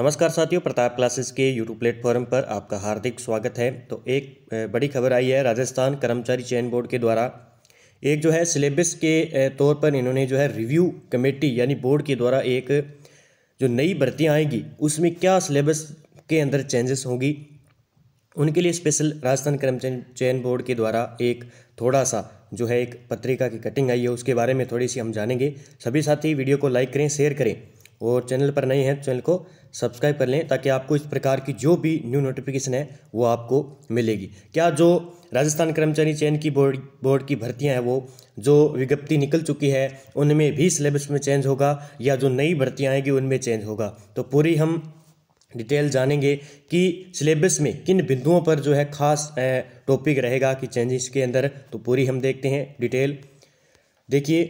नमस्कार साथियों प्रताप क्लासेस के यूट्यूब प्लेटफॉर्म पर आपका हार्दिक स्वागत है तो एक बड़ी खबर आई है राजस्थान कर्मचारी चयन बोर्ड के द्वारा एक जो है सिलेबस के तौर पर इन्होंने जो है रिव्यू कमेटी यानी बोर्ड के द्वारा एक जो नई भर्तियाँ आएंगी उसमें क्या सिलेबस के अंदर चेंजेस होंगी उनके लिए स्पेशल राजस्थान कर्मचारी चयन बोर्ड के द्वारा एक थोड़ा सा जो है एक पत्रिका की कटिंग आई है उसके बारे में थोड़ी सी हम जानेंगे सभी साथी वीडियो को लाइक करें शेयर करें और चैनल पर नए हैं तो चैनल को सब्सक्राइब कर लें ताकि आपको इस प्रकार की जो भी न्यू नोटिफिकेशन है वो आपको मिलेगी क्या जो राजस्थान कर्मचारी चयन की बोर्ड बोर्ड की भर्तियां हैं वो जो विज्ञप्ति निकल चुकी है उनमें भी सिलेबस में चेंज होगा या जो नई भर्तियाँ आएंगी उनमें चेंज होगा तो पूरी हम डिटेल जानेंगे कि सिलेबस में किन बिंदुओं पर जो है खास टॉपिक रहेगा कि चेंजेस के अंदर तो पूरी हम देखते हैं डिटेल देखिए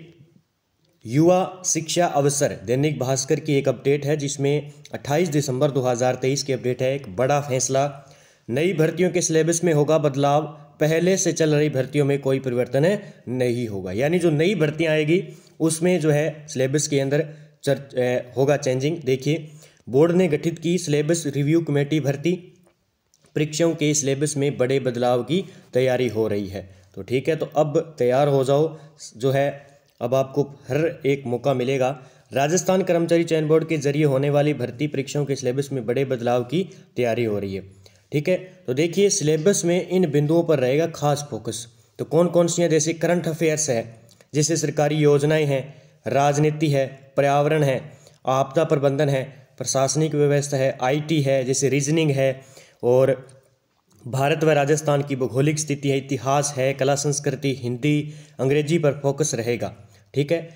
युवा शिक्षा अवसर दैनिक भास्कर की एक अपडेट है जिसमें 28 दिसंबर 2023 की अपडेट है एक बड़ा फैसला नई भर्तियों के सिलेबस में होगा बदलाव पहले से चल रही भर्तियों में कोई परिवर्तन नहीं होगा यानी जो नई भर्तियाँ आएगी उसमें जो है सिलेबस के अंदर चर्च ए, होगा चेंजिंग देखिए बोर्ड ने गठित की सिलेबस रिव्यू कमेटी भर्ती परीक्षाओं के सिलेबस में बड़े बदलाव की तैयारी हो रही है तो ठीक है तो अब तैयार हो जाओ जो है अब आपको हर एक मौका मिलेगा राजस्थान कर्मचारी चयन बोर्ड के जरिए होने वाली भर्ती परीक्षाओं के सिलेबस में बड़े बदलाव की तैयारी हो रही है ठीक है तो देखिए सिलेबस में इन बिंदुओं पर रहेगा खास फोकस तो कौन कौन सी हैं जैसे करंट अफेयर्स है जैसे सरकारी योजनाएं हैं राजनीति है पर्यावरण है आपदा प्रबंधन है प्रशासनिक व्यवस्था है आईटी है जैसे रीजनिंग है और भारत व राजस्थान की भौगोलिक स्थिति है इतिहास है कला संस्कृति हिंदी अंग्रेजी पर फोकस रहेगा ठीक है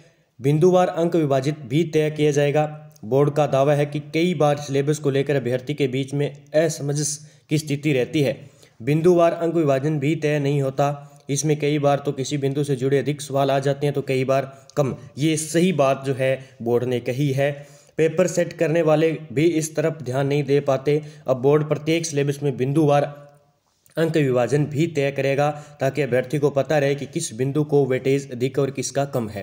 बिंदुवार अंक विभाजित भी तय किया जाएगा बोर्ड का दावा है कि कई बार सिलेबस को लेकर अभ्यर्थी के बीच में असमंजस की स्थिति रहती है बिंदुवार अंक विभाजन भी तय नहीं होता इसमें कई बार तो किसी बिंदु से जुड़े अधिक सवाल आ जाते हैं तो कई बार कम ये सही बात जो है बोर्ड ने कही है पेपर सेट करने वाले भी इस तरफ ध्यान नहीं दे पाते अब बोर्ड प्रत्येक सिलेबस में बिंदुवार अंक विभाजन भी तय करेगा ताकि अभ्यर्थी को पता रहे कि किस बिंदु को वेटेज अधिक और किसका कम है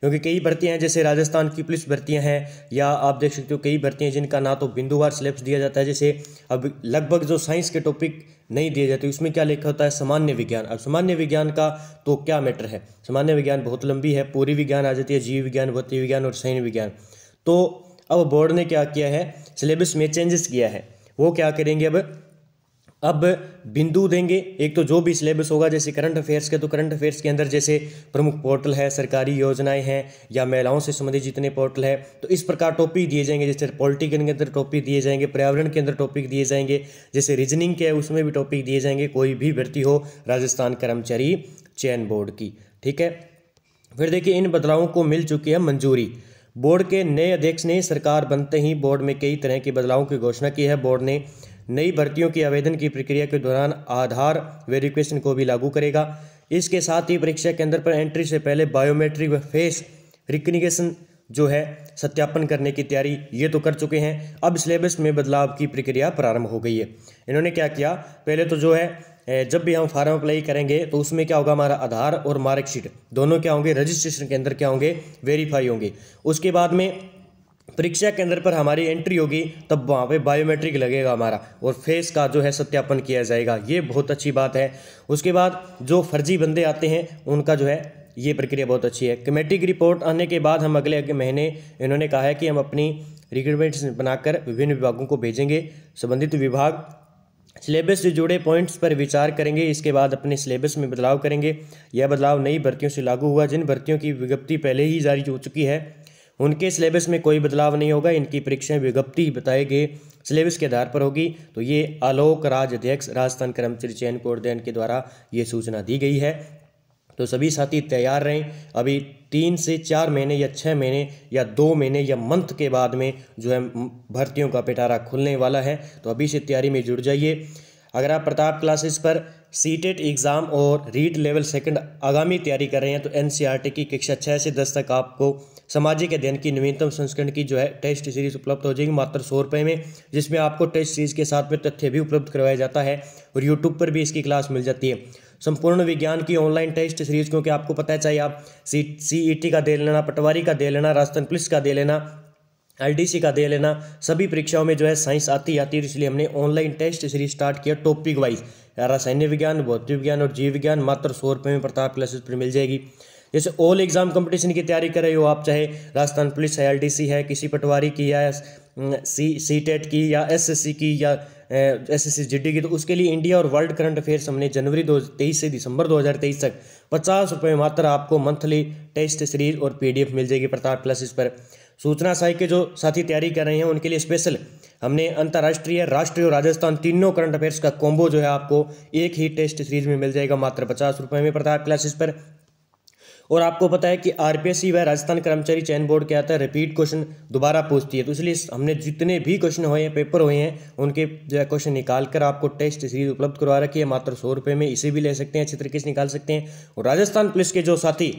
क्योंकि कई भर्तियां हैं जैसे राजस्थान की पुलिस भर्तियां हैं या आप देख सकते हो कई भर्तियां जिनका ना तो बिंदुवार सिलेबस दिया जाता है जैसे अब लगभग जो साइंस के टॉपिक नहीं दिए जाते उसमें क्या लिखा होता है सामान्य विज्ञान अब सामान्य विज्ञान का तो क्या मैटर है सामान्य विज्ञान बहुत लंबी है पूरी विज्ञान आ जाती है जीव विज्ञान भौतिक विज्ञान और सैन्य विज्ञान तो अब बोर्ड ने क्या किया है सिलेबस में चेंजेस किया है वो क्या करेंगे अब अब बिंदु देंगे एक तो जो भी सिलेबस होगा जैसे करंट अफेयर्स के तो करंट अफेयर्स के अंदर जैसे प्रमुख पोर्टल है सरकारी योजनाएं हैं या महिलाओं से संबंधित जितने पोर्टल हैं तो इस प्रकार टॉपिक दिए जाएंगे जैसे पॉलिटिकल के अंदर टॉपिक दिए जाएंगे पर्यावरण के अंदर टॉपिक दिए जाएंगे जैसे रीजनिंग के है उसमें भी टॉपिक दिए जाएंगे कोई भी भर्ती हो राजस्थान कर्मचारी चयन बोर्ड की ठीक है फिर देखिए इन बदलावों को मिल चुकी है मंजूरी बोर्ड के नए अध्यक्ष ने सरकार बनते ही बोर्ड में कई तरह के बदलावों की घोषणा की है बोर्ड ने नई भर्तियों के आवेदन की प्रक्रिया के दौरान आधार वेरिफिकेशन को भी लागू करेगा इसके साथ ही परीक्षा केंद्र पर एंट्री से पहले बायोमेट्रिक व फेस रिकनिगेशन जो है सत्यापन करने की तैयारी ये तो कर चुके हैं अब सिलेबस में बदलाव की प्रक्रिया प्रारंभ हो गई है इन्होंने क्या किया पहले तो जो है जब भी हम फार्म अप्लाई करेंगे तो उसमें क्या होगा हमारा आधार और मार्कशीट दोनों क्या होंगे रजिस्ट्रेशन के अंदर क्या होंगे वेरीफाई होंगे उसके बाद में परीक्षा केंद्र पर हमारी एंट्री होगी तब वहाँ पे बायोमेट्रिक लगेगा हमारा और फेस का जो है सत्यापन किया जाएगा ये बहुत अच्छी बात है उसके बाद जो फर्जी बंदे आते हैं उनका जो है ये प्रक्रिया बहुत अच्छी है कमेटी रिपोर्ट आने के बाद हम अगले अगले महीने इन्होंने कहा है कि हम अपनी रिक्रूटमेंट्स बनाकर विभिन्न विभागों को भेजेंगे संबंधित विभाग सिलेबस से जुड़े पॉइंट्स पर विचार करेंगे इसके बाद अपने सिलेबस में बदलाव करेंगे यह बदलाव नई भर्तियों से लागू हुआ जिन भर्तियों की विज्ञप्ति पहले ही जारी हो चुकी है उनके सिलेबस में कोई बदलाव नहीं होगा इनकी परीक्षाएं विज्ञप्ति बताए गए सिलेबस के आधार पर होगी तो ये आलोक राज अध्यक्ष राजस्थान कर्मचारी चयन अध्ययन के द्वारा ये सूचना दी गई है तो सभी साथी तैयार रहें अभी तीन से चार महीने या छः महीने या दो महीने या मंथ के बाद में जो है भर्तियों का पिटारा खुलने वाला है तो अभी से तैयारी में जुड़ जाइए अगर आप प्रताप क्लासेस पर सीटेट एग्ज़ाम और रीड लेवल सेकंड आगामी तैयारी कर रहे हैं तो एनसीईआरटी की कक्षा छः से दस तक आपको सामाजिक अध्ययन की नवीनतम संस्करण की जो है टेस्ट सीरीज उपलब्ध हो जाएगी मात्र सौ रुपये में जिसमें आपको टेस्ट सीरीज के साथ में तथ्य भी उपलब्ध करवाया जाता है और यूट्यूब पर भी इसकी क्लास मिल जाती है संपूर्ण विज्ञान की ऑनलाइन टेस्ट सीरीज क्योंकि आपको पता है चाहिए आप सी सी ई टी का दे लेना पटवारी का दे लेना राजस्थान पुलिस का दे लेना आईडीसी का दे लेना सभी परीक्षाओं में जो है साइंस आती आती है इसलिए हमने ऑनलाइन टेस्ट सीरीज स्टार्ट किया टॉपिक वाइज रासायनिक विज्ञान भौतिक विज्ञान और जीव विज्ञान मात्र सौ रुपये में प्रताप क्लासेस पर मिल जाएगी जैसे ऑल एग्जाम कंपटीशन की तैयारी कर रहे हो आप चाहे राजस्थान पुलिस है एल है किसी पटवारी की या सी सी टेट e की या सी की या एस एस की तो उसके लिए इंडिया और वर्ल्ड करंट अफेयर्स हमने जनवरी दो तेईस से दिसंबर 2023 तक पचास रुपये मात्र आपको मंथली टेस्ट सीरीज और पीडीएफ मिल जाएगी प्रताप क्लासेस पर सूचना सहायक के जो साथी तैयारी कर रहे हैं उनके लिए स्पेशल हमने अंतर्राष्ट्रीय राष्ट्रीय और राजस्थान तीनों करंट अफेयर्स का कॉम्बो जो है आपको एक ही टेस्ट सीरीज में मिल जाएगा मात्र पचास रुपये में प्रताप क्लासेस पर और आपको पता है कि आरपीएससी व राजस्थान कर्मचारी चयन बोर्ड क्या आता है रिपीट क्वेश्चन दोबारा पूछती है तो इसलिए हमने जितने भी क्वेश्चन हुए हैं पेपर हुए हैं उनके जो है क्वेश्चन निकाल कर आपको टेस्ट सीरीज उपलब्ध करवा रखी है मात्र सौ रुपये में इसे भी ले सकते हैं अच्छे तरीके से निकाल सकते हैं और राजस्थान पुलिस के जो साथी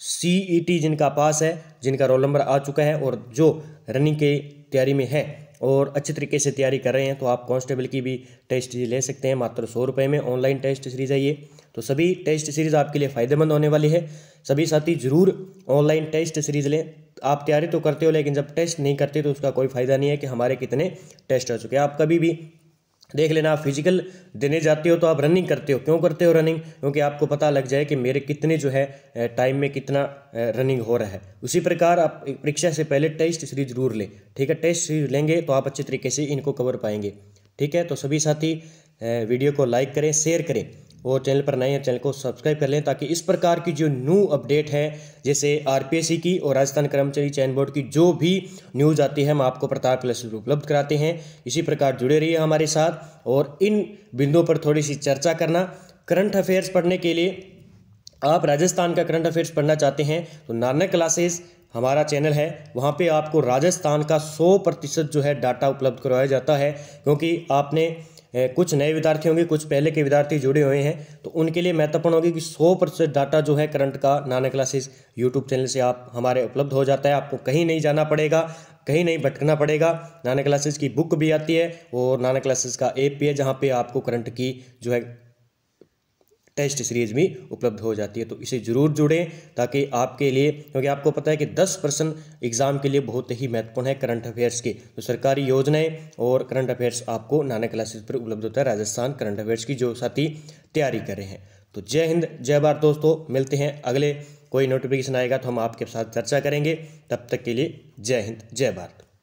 सी ई टी जिनका पास है जिनका रोल नंबर आ चुका है और जो रनिंग के तैयारी में है और अच्छे तरीके से तैयारी कर रहे हैं तो आप कांस्टेबल की भी टेस्ट सीरीज ले सकते हैं मात्र सौ रुपये में ऑनलाइन टेस्ट सीरीज है ये तो सभी टेस्ट सीरीज़ आपके लिए फ़ायदेमंद होने वाली है सभी साथी ज़रूर ऑनलाइन टेस्ट सीरीज़ लें आप तैयारी तो करते हो लेकिन जब टेस्ट नहीं करते तो उसका कोई फ़ायदा नहीं है कि हमारे कितने टेस्ट आ चुके हैं आप कभी भी देख लेना आप फिजिकल देने जाते हो तो आप रनिंग करते हो क्यों करते हो रनिंग क्योंकि आपको पता लग जाए कि मेरे कितने जो है टाइम में कितना रनिंग हो रहा है उसी प्रकार आप परीक्षा से पहले टेस्ट सीरीज जरूर लें ठीक है टेस्ट सीरीज लेंगे तो आप अच्छे तरीके से इनको कवर पाएंगे ठीक है तो सभी साथी वीडियो को लाइक करें शेयर करें और चैनल पर नए हैं चैनल को सब्सक्राइब कर लें ताकि इस प्रकार की जो न्यू अपडेट है जैसे आरपीएससी की और राजस्थान कर्मचारी चयन बोर्ड की जो भी न्यूज़ आती है हम आपको प्रताप प्लस उपलब्ध कराते हैं इसी प्रकार जुड़े रहिए हमारे साथ और इन बिंदुओं पर थोड़ी सी चर्चा करना करंट अफेयर्स पढ़ने के लिए आप राजस्थान का करंट अफेयर्स पढ़ना चाहते हैं तो नारनक क्लासेस हमारा चैनल है वहाँ पे आपको राजस्थान का 100 प्रतिशत जो है डाटा उपलब्ध करवाया जाता है क्योंकि आपने कुछ नए विद्यार्थी होंगे कुछ पहले के विद्यार्थी जुड़े हुए हैं तो उनके लिए महत्वपूर्ण होगी कि सौ प्रतिशत डाटा जो है करंट का नाना क्लासेस यूट्यूब चैनल से आप हमारे उपलब्ध हो जाता है आपको कहीं नहीं जाना पड़ेगा कहीं नहीं भटकना पड़ेगा नाना क्लासेस की बुक भी आती है और नाना क्लासेस का एप भी है जहाँ पर आपको करंट की जो है टेस्ट सीरीज भी उपलब्ध हो जाती है तो इसे ज़रूर जुड़ें ताकि आपके लिए क्योंकि आपको पता है कि दस परसेंट एग्ज़ाम के लिए बहुत ही महत्वपूर्ण है करंट अफेयर्स की तो सरकारी योजनाएं और करंट अफेयर्स आपको नाना क्लासेस पर उपलब्ध होता है राजस्थान करंट अफेयर्स की जो साथी तैयारी कर रहे हैं तो जय हिंद जय भारत दोस्तों मिलते हैं अगले कोई नोटिफिकेशन आएगा तो हम आपके साथ चर्चा करेंगे तब तक के लिए जय हिंद जय भारत